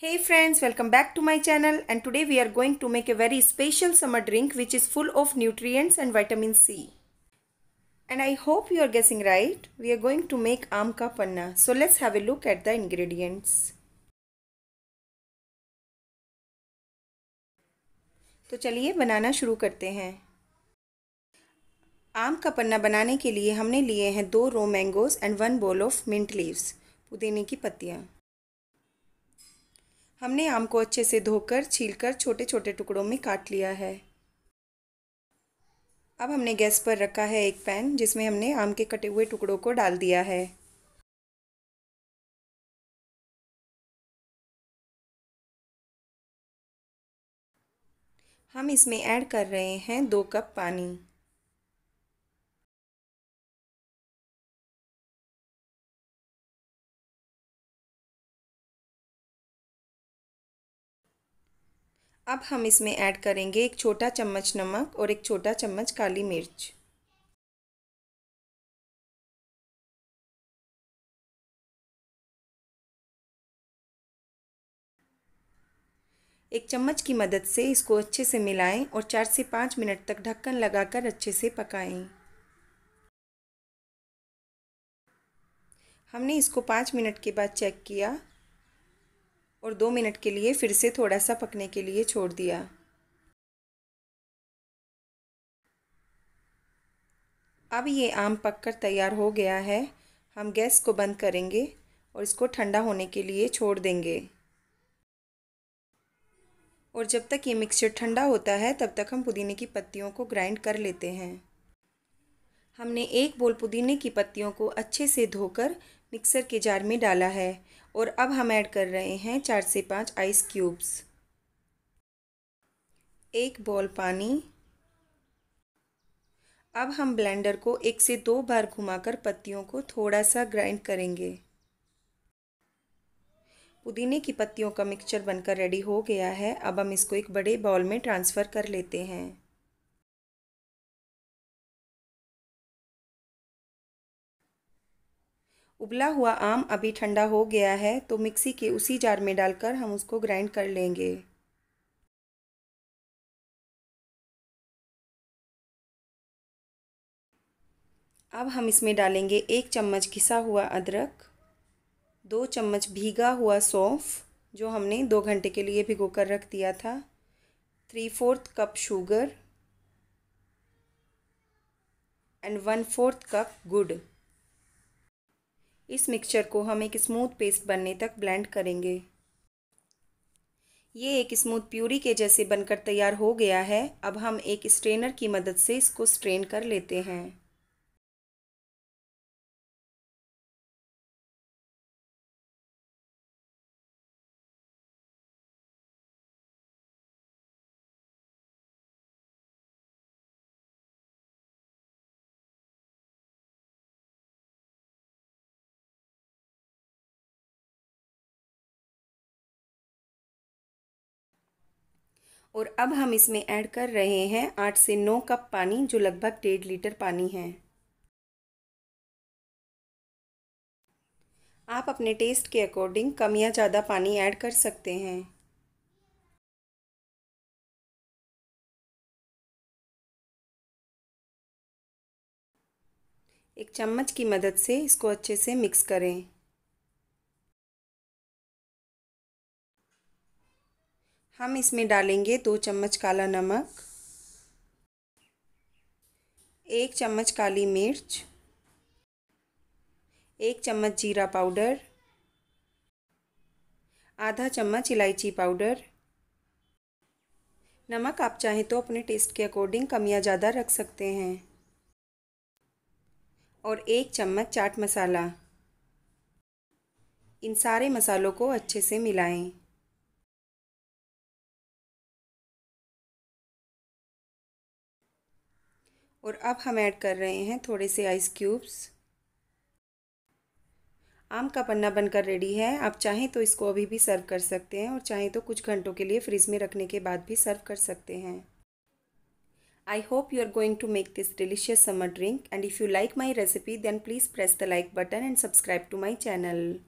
Hey friends, welcome back to my channel and today we are going to make a very special summer drink which is full of nutrients and vitamin C. And I hope you are guessing right. We are going to make aam ka panna. So let's have a look at the ingredients. तो चलिए बनाना शुरू करते हैं आम का पन्ना बनाने के लिए हमने लिए हैं दो raw mangoes and one ball of mint leaves पुदीने की पत्तियाँ हमने आम को अच्छे से धोकर छीलकर छोटे छोटे टुकड़ों में काट लिया है अब हमने गैस पर रखा है एक पैन जिसमें हमने आम के कटे हुए टुकड़ों को डाल दिया है हम इसमें ऐड कर रहे हैं दो कप पानी अब हम इसमें ऐड करेंगे एक छोटा चम्मच नमक और एक छोटा चम्मच काली मिर्च एक चम्मच की मदद से इसको अच्छे से मिलाएं और चार से पाँच मिनट तक ढक्कन लगाकर अच्छे से पकाएं। हमने इसको पाँच मिनट के बाद चेक किया और दो मिनट के लिए फिर से थोड़ा सा पकने के लिए छोड़ दिया अब ये आम पककर तैयार हो गया है हम गैस को बंद करेंगे और इसको ठंडा होने के लिए छोड़ देंगे और जब तक ये मिक्सचर ठंडा होता है तब तक हम पुदीने की पत्तियों को ग्राइंड कर लेते हैं हमने एक बोल पुदीने की पत्तियों को अच्छे से धोकर मिक्सर के जार में डाला है और अब हम ऐड कर रहे हैं चार से पाँच आइस क्यूब्स एक बॉल पानी अब हम ब्लेंडर को एक से दो बार घुमाकर पत्तियों को थोड़ा सा ग्राइंड करेंगे पुदीने की पत्तियों का मिक्सचर बनकर रेडी हो गया है अब हम इसको एक बड़े बॉल में ट्रांसफ़र कर लेते हैं उबला हुआ आम अभी ठंडा हो गया है तो मिक्सी के उसी जार में डालकर हम उसको ग्राइंड कर लेंगे अब हम इसमें डालेंगे एक चम्मच घिसा हुआ अदरक दो चम्मच भीगा हुआ सौंफ जो हमने दो घंटे के लिए भिगो कर रख दिया था three fourth cup sugar and one fourth cup गुड़ इस मिक्सचर को हम एक स्मूथ पेस्ट बनने तक ब्लेंड करेंगे ये एक स्मूथ प्यूरी के जैसे बनकर तैयार हो गया है अब हम एक स्ट्रेनर की मदद से इसको स्ट्रेन कर लेते हैं और अब हम इसमें ऐड कर रहे हैं आठ से नौ कप पानी जो लगभग डेढ़ लीटर पानी है आप अपने टेस्ट के अकॉर्डिंग कम या ज़्यादा पानी ऐड कर सकते हैं एक चम्मच की मदद से इसको अच्छे से मिक्स करें हम इसमें डालेंगे दो चम्मच काला नमक एक चम्मच काली मिर्च एक चम्मच जीरा पाउडर आधा चम्मच इलायची पाउडर नमक आप चाहें तो अपने टेस्ट के अकॉर्डिंग कम या ज़्यादा रख सकते हैं और एक चम्मच चाट मसाला इन सारे मसालों को अच्छे से मिलाएं और अब हम ऐड कर रहे हैं थोड़े से आइस क्यूब्स आम का पन्ना बनकर रेडी है आप चाहें तो इसको अभी भी सर्व कर सकते हैं और चाहें तो कुछ घंटों के लिए फ्रिज में रखने के बाद भी सर्व कर सकते हैं I hope you are going to make this delicious summer drink and if you like my recipe then please press the like button and subscribe to my channel